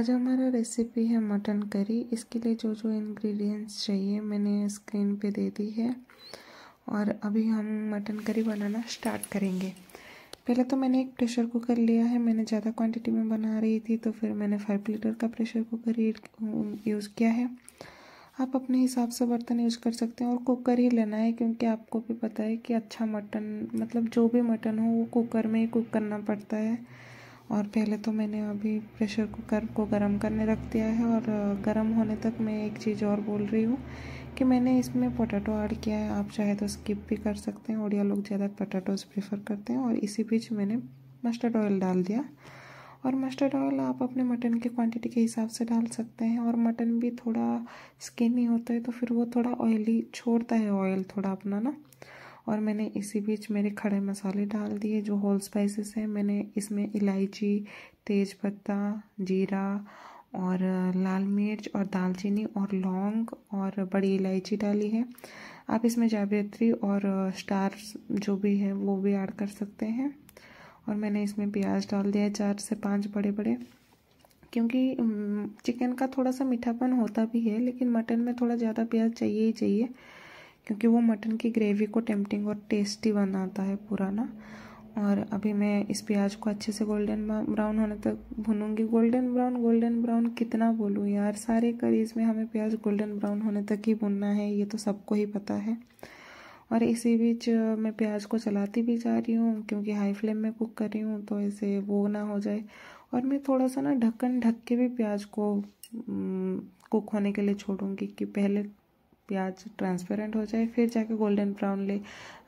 आज हमारा रेसिपी है मटन करी इसके लिए जो जो इंग्रेडिएंट्स चाहिए मैंने स्क्रीन पे दे दी है और अभी हम मटन करी बनाना स्टार्ट करेंगे पहले तो मैंने एक प्रेशर कुकर लिया है मैंने ज़्यादा क्वांटिटी में बना रही थी तो फिर मैंने फाइव लीटर का प्रेशर कुकर यूज़ किया है आप अपने हिसाब से बर्तन यूज़ कर सकते हैं और कुकर ही लेना है क्योंकि आपको भी पता है कि अच्छा मटन मतलब जो भी मटन हो वो कुकर में ही कुक करना पड़ता है और पहले तो मैंने अभी प्रेशर कुकर को गर्म करने रख दिया है और गर्म होने तक मैं एक चीज़ और बोल रही हूँ कि मैंने इसमें पोटैटो ऐड किया है आप चाहे तो स्किप भी कर सकते हैं ओडिया लोग ज़्यादा पोटैटोज़ प्रेफर करते हैं और इसी बीच मैंने मस्टर्ड ऑयल डाल दिया और मस्टर्ड ऑयल आप अपने मटन की क्वांटिटी के हिसाब से डाल सकते हैं और मटन भी थोड़ा स्किन होता है तो फिर वो थोड़ा ऑयली छोड़ता है ऑयल थोड़ा अपना ना और मैंने इसी बीच मेरे खड़े मसाले डाल दिए जो होल स्पाइसेस हैं मैंने इसमें इलायची तेज पत्ता जीरा और लाल मिर्च और दालचीनी और लौंग और बड़ी इलायची डाली है आप इसमें जावित्री और स्टार जो भी है वो भी ऐड कर सकते हैं और मैंने इसमें प्याज डाल दिया है चार से पाँच बड़े बड़े क्योंकि चिकन का थोड़ा सा मीठापन होता भी है लेकिन मटन में थोड़ा ज़्यादा प्याज चाहिए ही चाहिए क्योंकि वो मटन की ग्रेवी को टेम्पटिंग और टेस्टी बनाता है पूरा ना और अभी मैं इस प्याज को अच्छे से गोल्डन ब्राउन होने तक भूनूंगी गोल्डन ब्राउन गोल्डन ब्राउन कितना बोलूँ यार सारे करीज में हमें प्याज गोल्डन ब्राउन होने तक ही भूनना है ये तो सबको ही पता है और इसी बीच मैं प्याज को चलाती भी जा रही हूँ क्योंकि हाई फ्लेम में कुक कर रही हूँ तो ऐसे वो ना हो जाए और मैं थोड़ा सा ना ढक्कन ढक के भी प्याज को कुक होने के लिए छोड़ूंगी कि पहले प्याज ट्रांसपेरेंट हो जाए फिर जाके गोल्डन ब्राउन ले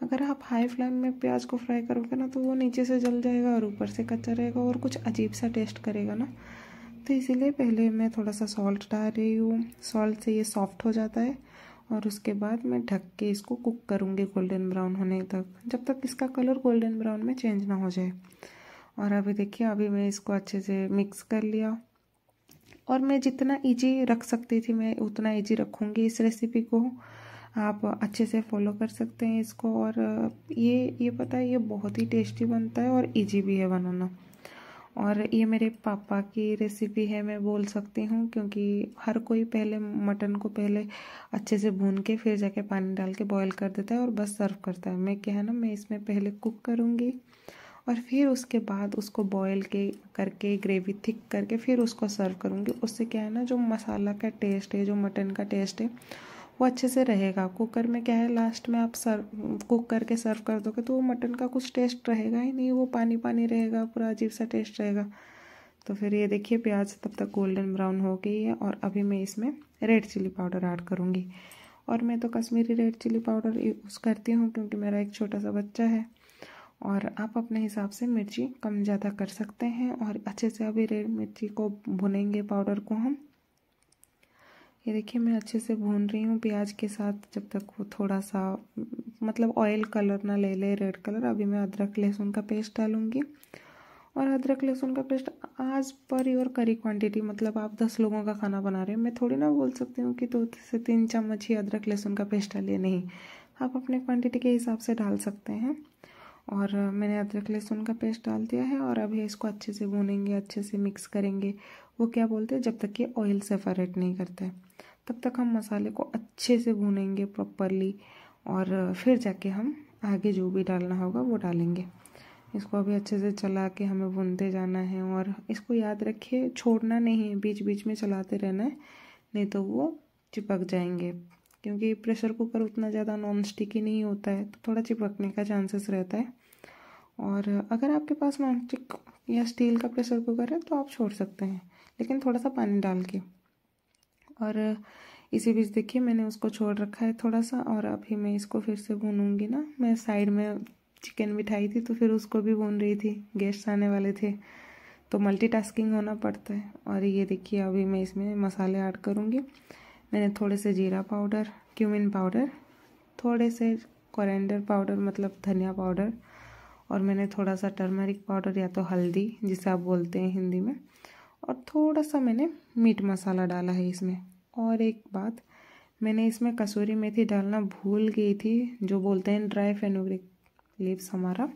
अगर आप हाई फ्लेम में प्याज को फ्राई करोगे ना तो वो नीचे से जल जाएगा और ऊपर से कच्चा रहेगा और कुछ अजीब सा टेस्ट करेगा ना तो इसीलिए पहले मैं थोड़ा सा सॉल्ट डाल रही हूँ सॉल्ट से ये सॉफ्ट हो जाता है और उसके बाद मैं ढक के इसको कुक करूँगी गोल्डन ब्राउन होने तक जब तक इसका कलर गोल्डन ब्राउन में चेंज ना हो जाए और अभी देखिए अभी मैं इसको अच्छे से मिक्स कर लिया और मैं जितना इजी रख सकती थी मैं उतना इजी रखूँगी इस रेसिपी को आप अच्छे से फॉलो कर सकते हैं इसको और ये ये पता है ये बहुत ही टेस्टी बनता है और इजी भी है बनाना और ये मेरे पापा की रेसिपी है मैं बोल सकती हूँ क्योंकि हर कोई पहले मटन को पहले अच्छे से भून के फिर जाके पानी डाल के बॉयल कर देता है और बस सर्व करता है मैं क्या है ना मैं इसमें पहले कुक करूँगी और फिर उसके बाद उसको बॉयल के करके ग्रेवी थिक करके फिर उसको सर्व करूँगी उससे क्या है ना जो मसाला का टेस्ट है जो मटन का टेस्ट है वो अच्छे से रहेगा कुकर में क्या है लास्ट में आप सर्व कुक करके सर्व कर दोगे तो वो मटन का कुछ टेस्ट रहेगा ही नहीं वो पानी पानी रहेगा पूरा अजीब सा टेस्ट रहेगा तो फिर ये देखिए प्याज तब तक गोल्डन ब्राउन हो गई है और अभी मैं इसमें रेड चिली पाउडर ऐड करूँगी और मैं तो Kashmiri red chilli powder use करती हूँ क्योंकि मेरा एक छोटा सा बच्चा है और आप अपने हिसाब से मिर्ची कम ज़्यादा कर सकते हैं और अच्छे से अभी रेड मिर्ची को भुनेंगे पाउडर को हम ये देखिए मैं अच्छे से भून रही हूँ प्याज के साथ जब तक वो थोड़ा सा मतलब ऑयल कलर ना ले ले रेड कलर अभी मैं अदरक लहसुन का पेस्ट डालूँगी और अदरक लहसुन का पेस्ट आज पर योर करी क्वांटिटी मतलब आप दस लोगों का खाना बना रहे हैं मैं थोड़ी ना बोल सकती हूँ कि दो तो से तीन चम्मच ही अदरक लहसुन का पेस्ट डालिए नहीं आप अपने क्वांटिटी के हिसाब से डाल सकते हैं और मैंने अदरक लहसुन का पेस्ट डाल दिया है और अभी इसको अच्छे से भूनेंगे अच्छे से मिक्स करेंगे वो क्या बोलते हैं जब तक ये ऑयल सेपरेट नहीं करता है तब तक हम मसाले को अच्छे से भूनेंगे प्रॉपरली और फिर जाके हम आगे जो भी डालना होगा वो डालेंगे इसको अभी अच्छे से चला के हमें भूनते जाना है और इसको याद रखिए छोड़ना नहीं है बीच बीच में चलाते रहना है नहीं तो वो चिपक जाएंगे क्योंकि प्रेशर कुकर उतना ज़्यादा नॉन स्टिकी नहीं होता है तो थोड़ा चिपकने का चांसेस रहता है और अगर आपके पास नॉन स्टिक या स्टील का प्रेशर कुकर है तो आप छोड़ सकते हैं लेकिन थोड़ा सा पानी डाल के और इसी बीच देखिए मैंने उसको छोड़ रखा है थोड़ा सा और अभी मैं इसको फिर से भूनूंगी ना मैं साइड में चिकन बिठाई थी तो फिर उसको भी भून रही थी गेस्ट आने वाले थे तो मल्टीटास्किंग होना पड़ता है और ये देखिए अभी मैं इसमें मसाले ऐड करूँगी मैंने थोड़े से जीरा पाउडर क्यूमिन पाउडर थोड़े से कोरिएंडर पाउडर मतलब धनिया पाउडर और मैंने थोड़ा सा टर्मरिक पाउडर या तो हल्दी जिसे आप बोलते हैं हिंदी में और थोड़ा सा मैंने मीट मसाला डाला है इसमें और एक बात मैंने इसमें कसूरी मेथी डालना भूल गई थी जो बोलते हैं ड्राई फेनोग्रिक लिप्स हमारा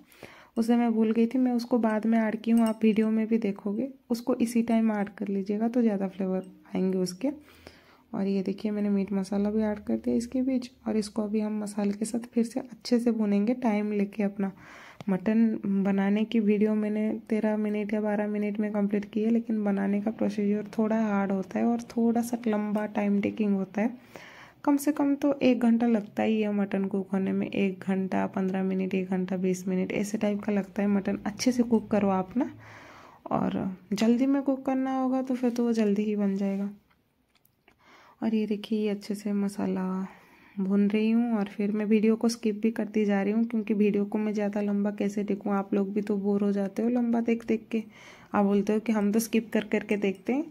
उसे मैं भूल गई थी मैं उसको बाद में ऐड की हूँ आप वीडियो में भी देखोगे उसको इसी टाइम ऐड कर लीजिएगा तो ज़्यादा फ्लेवर आएंगे उसके और ये देखिए मैंने मीट मसाला भी ऐड कर दिया इसके बीच और इसको अभी हम मसाले के साथ फिर से अच्छे से भुनेंगे टाइम लेके अपना मटन बनाने की वीडियो मैंने तेरह मिनट या बारह मिनट में कंप्लीट की है लेकिन बनाने का प्रोसीजर थोड़ा हार्ड होता है और थोड़ा सा लंबा टाइम टेकिंग होता है कम से कम तो एक घंटा लगता ही है मटन कुक होने में एक घंटा पंद्रह मिनट एक घंटा बीस मिनट ऐसे टाइप का लगता है मटन अच्छे से कुक करो आप ना और जल्दी में कुक करना होगा तो फिर तो वो जल्दी ही बन जाएगा और ये देखिए ये अच्छे से मसाला भून रही हूँ और फिर मैं वीडियो को स्किप भी करती जा रही हूँ क्योंकि वीडियो को मैं ज़्यादा लंबा कैसे देखूँ आप लोग भी तो बोर हो जाते हो लंबा देख देख के आप बोलते हो कि हम तो स्किप कर करके देखते हैं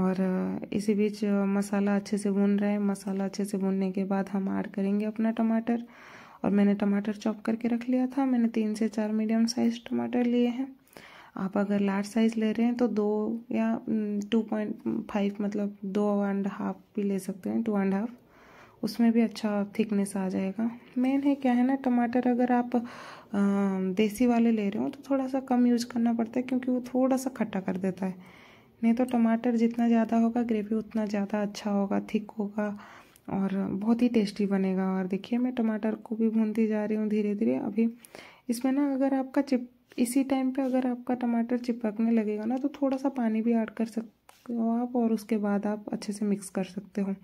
और इसी बीच मसाला अच्छे से भून रहा है मसाला अच्छे से भूनने के बाद हम ऐड करेंगे अपना टमाटर और मैंने टमाटर चॉप करके रख लिया था मैंने तीन से चार मीडियम साइज टमाटर लिए हैं आप अगर लार्ज साइज़ ले रहे हैं तो दो या टू पॉइंट फाइव मतलब दो एंड हाफ भी ले सकते हैं टू एंड हाफ उसमें भी अच्छा थिकनेस आ जाएगा मेन है क्या है ना टमाटर अगर आप देसी वाले ले रहे हो तो थोड़ा सा कम यूज करना पड़ता है क्योंकि वो थोड़ा सा खट्टा कर देता है नहीं तो टमाटर जितना ज़्यादा होगा ग्रेवी उतना ज़्यादा अच्छा होगा थिक होगा और बहुत ही टेस्टी बनेगा और देखिए मैं टमाटर को भी भूनती जा रही हूँ धीरे धीरे अभी इसमें ना अगर आपका चिप इसी टाइम पे अगर आपका टमाटर चिपकने लगेगा ना तो थोड़ा सा पानी भी ऐड कर सकते हो आप और उसके बाद आप अच्छे से मिक्स कर सकते हो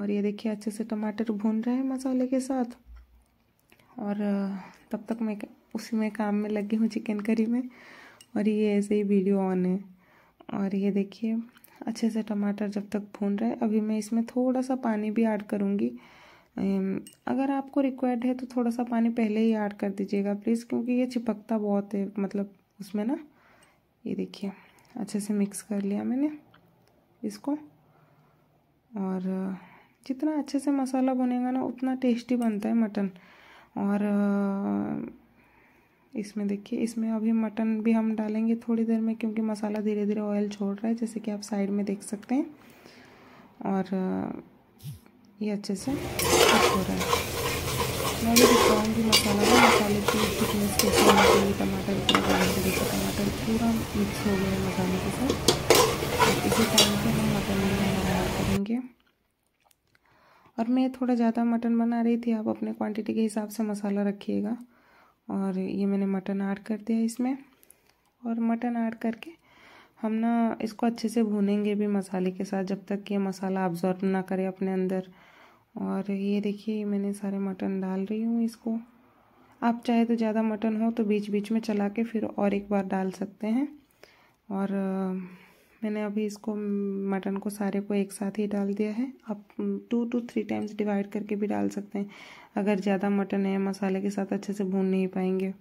और ये देखिए अच्छे से टमाटर भून रहे हैं मसाले के साथ और तब तक मैं उसी में काम में लगी हूँ चिकन करी में और ये ऐसे ही वीडियो ऑन है और ये देखिए अच्छे से टमाटर जब तक भून रहा है अभी मैं इसमें थोड़ा सा पानी भी ऐड करूँगी अगर आपको रिक्वायर्ड है तो थोड़ा सा पानी पहले ही ऐड कर दीजिएगा प्लीज़ क्योंकि ये चिपकता बहुत है मतलब उसमें ना ये देखिए अच्छे से मिक्स कर लिया मैंने इसको और जितना अच्छे से मसाला बनेगा ना उतना टेस्टी बनता है मटन और इसमें देखिए इसमें अभी मटन भी हम डालेंगे थोड़ी देर में क्योंकि मसाला धीरे धीरे ऑयल छोड़ रहा है जैसे कि आप साइड में देख सकते हैं और ये अच्छे से कुक हो रहा है मैं भी दिखाऊँगी मसाला का मसाले की थिकनेस कैसे होनी चाहिए टमाटर पूरा गर्म तरीके टमाटर पूरा मिक्स हो गया मसाले के साथ इसी टाइम पे हम मटन बनाना करेंगे और मैं थोड़ा ज़्यादा मटन बना रही थी आप अपने क्वांटिटी के हिसाब से मसाला रखिएगा और ये मैंने मटन ऐड कर दिया इसमें और मटन ऐड करके हम ना इसको अच्छे से भूनेंगे भी मसाले के साथ जब तक ये मसाला ऑब्जॉर्व ना करे अपने अंदर और ये देखिए मैंने सारे मटन डाल रही हूँ इसको आप चाहे तो ज़्यादा मटन हो तो बीच बीच में चला के फिर और एक बार डाल सकते हैं और मैंने अभी इसको मटन को सारे को एक साथ ही डाल दिया है आप two two three times divide करके भी डाल सकते हैं अगर ज़्यादा मटन है मसाले के साथ अच्छे से भून नहीं पाएंगे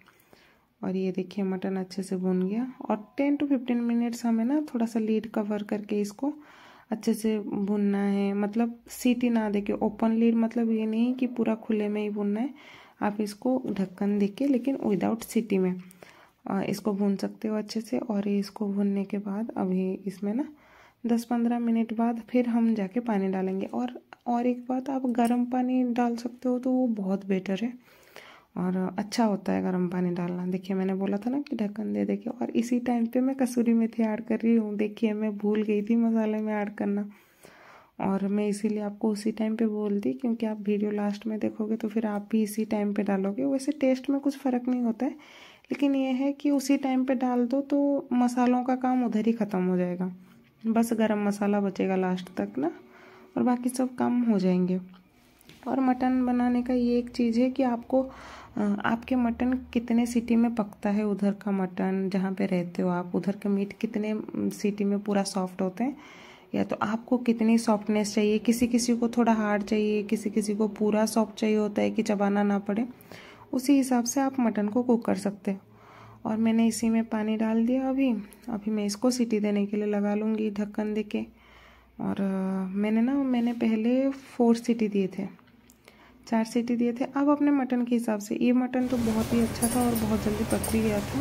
और ये देखिए मटन अच्छे से भुन गया और टेन टू फिफ्टीन मिनट्स हमें ना थोड़ा सा लीड कवर करके इसको अच्छे से भुनना है मतलब सीटी ना देके ओपन लीड मतलब ये नहीं कि पूरा खुले में ही भुनना है आप इसको ढक्कन दे के लेकिन विदाउट सीटी में इसको भून सकते हो अच्छे से और इसको भुनने के बाद अभी इसमें ना दस पंद्रह मिनट बाद फिर हम जाके पानी डालेंगे और और एक बात आप गर्म पानी डाल सकते हो तो वो बहुत बेटर है और अच्छा होता है गर्म पानी डालना देखिए मैंने बोला था ना कि ढक्कन दे देखिए और इसी टाइम पे मैं कसूरी मेथी ऐड कर रही हूँ देखिए मैं भूल गई थी मसाले में ऐड करना और मैं इसीलिए आपको उसी टाइम पे बोल दी क्योंकि आप वीडियो लास्ट में देखोगे तो फिर आप भी इसी टाइम पे डालोगे वैसे टेस्ट में कुछ फ़र्क नहीं होता है लेकिन ये है कि उसी टाइम पे डाल दो तो मसालों का काम उधर ही ख़त्म हो जाएगा बस गरम मसाला बचेगा लास्ट तक ना और बाकी सब कम हो जाएंगे और मटन बनाने का ये एक चीज़ है कि आपको आपके मटन कितने सिटी में पकता है उधर का मटन जहाँ पे रहते हो आप उधर के मीट कितने सिटी में पूरा सॉफ्ट होते हैं या तो आपको कितनी सॉफ्टनेस चाहिए किसी किसी को थोड़ा हार्ड चाहिए किसी किसी को पूरा सॉफ्ट चाहिए होता है कि चबाना ना पड़े उसी हिसाब से आप मटन को कुक कर सकते हो और मैंने इसी में पानी डाल दिया अभी अभी मैं इसको सीटी देने के लिए लगा लूँगी ढक्कन दे के और मैंने ना मैंने पहले फोर सीटी दिए थे चार सीटी दिए थे अब अपने मटन के हिसाब से ये मटन तो बहुत ही अच्छा था और बहुत जल्दी पक भी गया था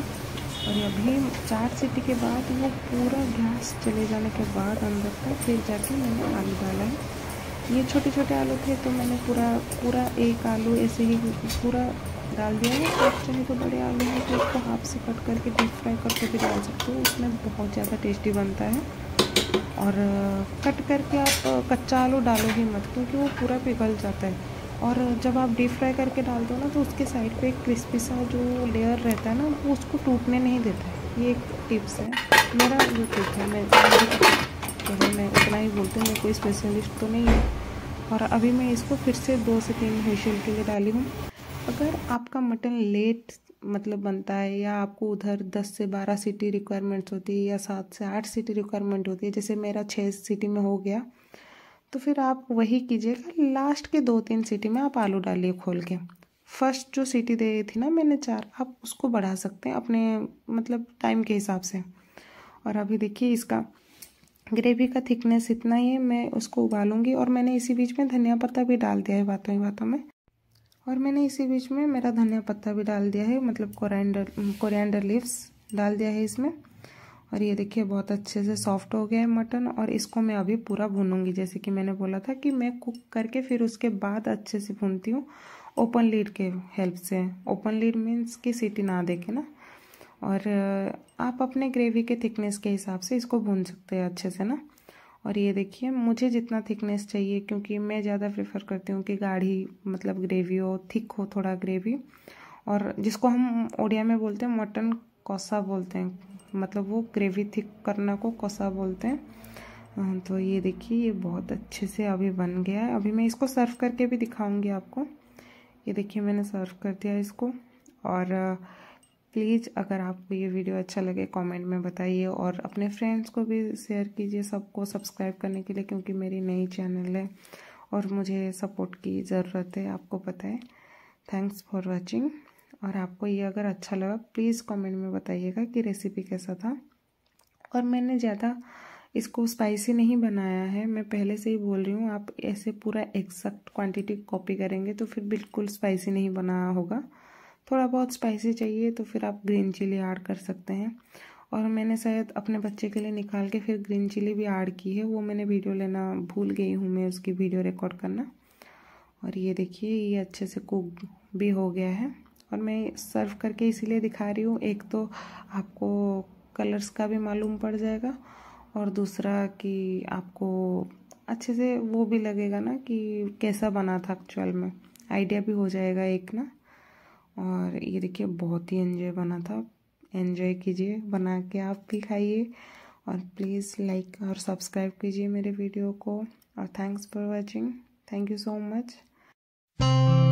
और अभी चार सीटी के बाद वो पूरा गैस चले जाने के बाद अंदर तक फिर जाके मैंने आलू डाला है ये छोटे छोटे आलू थे तो मैंने पूरा पूरा एक आलू ऐसे ही पूरा डाल दिया है आप चाहे तो बड़े आलू हैं तो उसको हाफ से कट करके डीप फ्राई करके भी डाल सकते हो उसमें बहुत ज़्यादा टेस्टी बनता है और कट करके आप कच्चा आलू डालोगे मत क्योंकि वो पूरा पिघल जाता है और जब आप डीप फ्राई करके डालते हो ना तो उसके साइड पे एक क्रिस्पी सा जो लेयर रहता है ना वो उसको टूटने नहीं देता है ये एक टिप्स है मेरा जो टिप है मैं तो मैं उतना ही बोलती हूँ मैं कोई स्पेशलिस्ट तो नहीं है और अभी मैं इसको फिर से दो से तीन फेशियल के लिए डाली हूँ अगर आपका मटन लेट मतलब बनता है या आपको उधर दस से बारह सीटी रिक्वायरमेंट्स होती है या सात से आठ सीटी रिक्वायरमेंट होती है जैसे मेरा छः सीटी में हो गया तो फिर आप वही कीजिएगा लास्ट के दो तीन सीटी में आप आलू डालिए खोल के फर्स्ट जो सीटी दे रही थी ना मैंने चार आप उसको बढ़ा सकते हैं अपने मतलब टाइम के हिसाब से और अभी देखिए इसका ग्रेवी का थिकनेस इतना ही है मैं उसको उबालूंगी और मैंने इसी बीच में धनिया पत्ता भी डाल दिया है बातों ही बातों में और मैंने इसी बीच में मेरा धनिया पत्ता भी डाल दिया है मतलब कोरियंडर कोरियंडर लीव्स डाल दिया है इसमें और ये देखिए बहुत अच्छे से सॉफ्ट हो गया है मटन और इसको मैं अभी पूरा भूनूंगी जैसे कि मैंने बोला था कि मैं कुक करके फिर उसके बाद अच्छे से भूनती हूँ ओपन लीड के हेल्प से ओपन लीड मीन्स कि सीटी ना देखे ना और आप अपने ग्रेवी के थिकनेस के हिसाब से इसको भून सकते हैं अच्छे से ना और ये देखिए मुझे जितना थिकनेस चाहिए क्योंकि मैं ज़्यादा प्रेफर करती हूँ कि गाढ़ी मतलब ग्रेवी हो थिक हो थोड़ा ग्रेवी और जिसको हम ओडिया में बोलते हैं मटन कोसा बोलते हैं मतलब वो ग्रेवी थिक करने को कसा बोलते हैं हाँ, तो ये देखिए ये बहुत अच्छे से अभी बन गया है अभी मैं इसको सर्व करके भी दिखाऊंगी आपको ये देखिए मैंने सर्व कर दिया इसको और प्लीज़ अगर आपको ये वीडियो अच्छा लगे कमेंट में बताइए और अपने फ्रेंड्स को भी शेयर कीजिए सबको सब्सक्राइब करने के लिए क्योंकि मेरी नई चैनल है और मुझे सपोर्ट की ज़रूरत है आपको पता है थैंक्स फॉर वॉचिंग और आपको ये अगर अच्छा लगा प्लीज़ कमेंट में बताइएगा कि रेसिपी कैसा था और मैंने ज़्यादा इसको स्पाइसी नहीं बनाया है मैं पहले से ही बोल रही हूँ आप ऐसे पूरा एग्जैक्ट क्वांटिटी कॉपी करेंगे तो फिर बिल्कुल स्पाइसी नहीं बनाया होगा थोड़ा बहुत स्पाइसी चाहिए तो फिर आप ग्रीन चिली ऐड कर सकते हैं और मैंने शायद अपने बच्चे के लिए निकाल के फिर ग्रीन चिली भी ऐड की है वो मैंने वीडियो लेना भूल गई हूँ मैं उसकी वीडियो रिकॉर्ड करना और ये देखिए ये अच्छे से कुक भी हो गया है और मैं सर्व करके इसीलिए दिखा रही हूँ एक तो आपको कलर्स का भी मालूम पड़ जाएगा और दूसरा कि आपको अच्छे से वो भी लगेगा ना कि कैसा बना था एक्चुअल में आइडिया भी हो जाएगा एक ना और ये देखिए बहुत ही एंजॉय बना था एंजॉय कीजिए बना के आप भी खाइए और प्लीज़ लाइक और सब्सक्राइब कीजिए मेरे वीडियो को और thanks for watching thank you so much